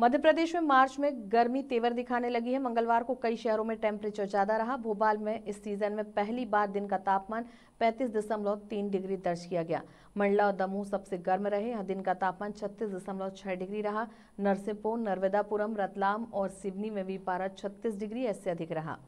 मध्य प्रदेश में मार्च में गर्मी तेवर दिखाने लगी है मंगलवार को कई शहरों में टेम्परेचर ज़्यादा रहा भोपाल में इस सीजन में पहली बार दिन का तापमान 35.3 डिग्री दर्ज किया गया मंडला और दमोह सबसे गर्म रहे यहाँ दिन का तापमान 36.6 डिग्री रहा नरसिंहपुर नर्मदापुरम रतलाम और सिवनी में भी पारा छत्तीस डिग्री ऐसे अधिक रहा